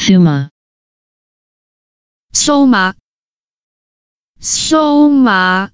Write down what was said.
收吗？收吗？收吗？